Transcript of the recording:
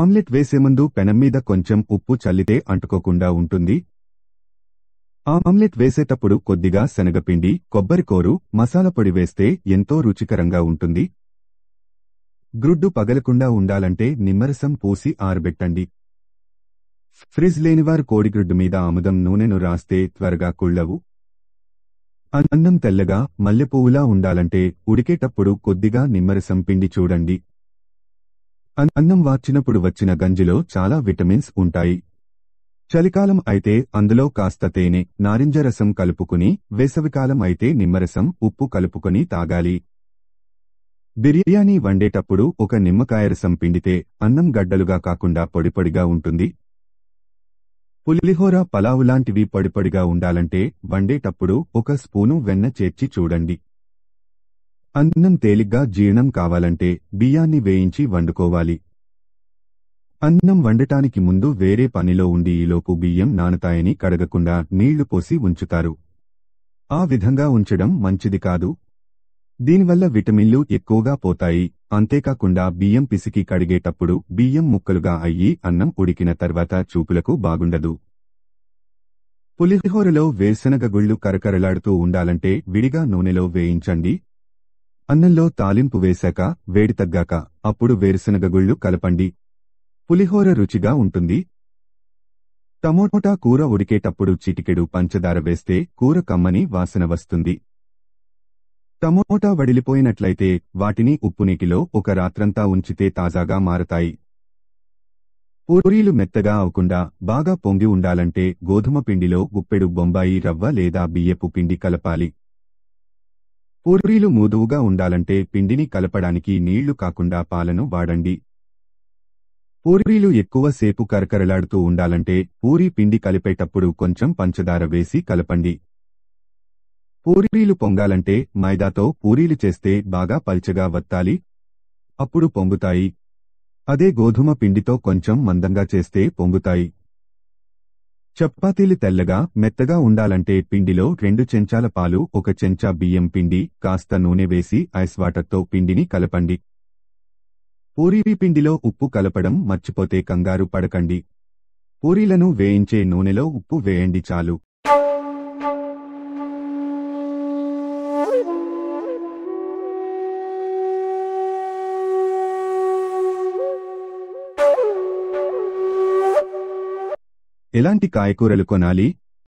omelette వేసే ముందు పెనం మీద కొంచెం ఉప్పు చల్లితే అంటుకోకుండా ఉంటుంది ఆమ్లెట్ వేసేటప్పుడు కొద్దిగా శనగపిండి కొబ్బరికోరు మసాలా పొడి వేస్తే ఎంతో రుచికరంగా ఉంటుంది గ్రుడ్డు పగలకుండా ఉండాలంటే నిమ్మరసం పూసి ఆరబెట్టండి ఫ్రిజ్ లేనివారు కోడిగ్రుడ్డు మీద ఆముదం నూనెను రాస్తే త్వరగా కుళ్ళవు అన్నం తెల్లగా మల్లెపువ్వులా ఉండాలంటే ఉడికేటప్పుడు కొద్దిగా నిమ్మరసం పిండి చూడండి అన్నం వార్చినప్పుడు వచ్చిన గంజిలో చాలా విటమిన్స్ ఉంటాయి చలికాలం అయితే అందులో కాస్త తేనె నారింజ రసం కలుపుకుని వేసవికాలం అయితే నిమ్మరసం ఉప్పు కలుపుకొని తాగాలి బిర్యానీ వండేటప్పుడు ఒక నిమ్మకాయ రసం పిండితే అన్నం గడ్డలుగా కాకుండా పొడిపొడిగా ఉంటుంది పులిహోర పలావు లాంటివి పొడిపొడిగా ఉండాలంటే వండేటప్పుడు ఒక స్పూను వెన్న చేర్చి చూడండి అన్నం తేలిగ్గా జీర్ణం కావాలంటే బియ్యాన్ని వేయించి వండుకోవాలి అన్నం వండటానికి ముందు వేరే పనిలో ఉండి ఈలోపు బియ్యం నానతాయని కడగకుండా నీళ్లు పోసి ఉంచుతారు ఆ విధంగా ఉంచడం మంచిది కాదు దీనివల్ల విటమిన్లు ఎక్కువగా పోతాయి అంతేకాకుండా బియ్యం పిసికి కడిగేటప్పుడు బియ్యం ముక్కలుగా అయ్యి అన్నం ఉడికిన తర్వాత చూపులకు బాగుండదు పులిహోరలో వేరుశనగ గుళ్ళు కరకరలాడుతూ ఉండాలంటే విడిగా నూనెలో వేయించండి అన్నంలో తాలింపు వేశాక వేడి తగ్గాక అప్పుడు వేరుశనగ గుళ్ళు కలపండి పులిహోర రుచిగా ఉంటుంది టమోటా కూర ఉడికేటప్పుడు చిటికెడు పంచదార వేస్తే కూర కమ్మని వాసన వస్తుంది టమోటా వడిలిపోయినట్లయితే వాటిని ఉప్పునీటిలో ఒక రాత్రంతా ఉంచితే తాజాగా మారతాయి పూరీలు మెత్తగా అవకుండా బాగా పొంగి ఉండాలంటే గోధుమ పిండిలో గుప్పెడు బొంబాయి రవ్వ లేదా బియ్యపు పిండి కలపాలి పూరీలు మోదువుగా ఉండాలంటే పిండిని కలపడానికి నీళ్లు కాకుండా పాలను వాడండి పూర్వీలు ఎక్కువ సేపు కరకరలాడుతూ ఉండాలంటే పూరి పిండి కలిపేటప్పుడు కొంచెం పంచదార వేసి కలపండి పూరీలు పొంగాలంటే మైదాతో పూరీలు చేస్తే బాగా పల్చగా వత్తాలి అప్పుడు పొంగుతాయి అదే గోధుమ పిండితో కొంచెం మందంగా చేస్తే పొంగుతాయి చపాతీలు తెల్లగా మెత్తగా ఉండాలంటే పిండిలో రెండు చెంచాల పాలు ఒక చెంచా బియ్యం పిండి కాస్త నూనె వేసి ఐస్ వాటర్తో పిండిని కలపండి పూరీ పిండిలో ఉప్పు కలపడం మర్చిపోతే కంగారు పడకండి పూరీలను వేయించే నూనెలో ఉప్పు వేయండి చాలు ఎలాంటి కాయకూరలు కొనాలి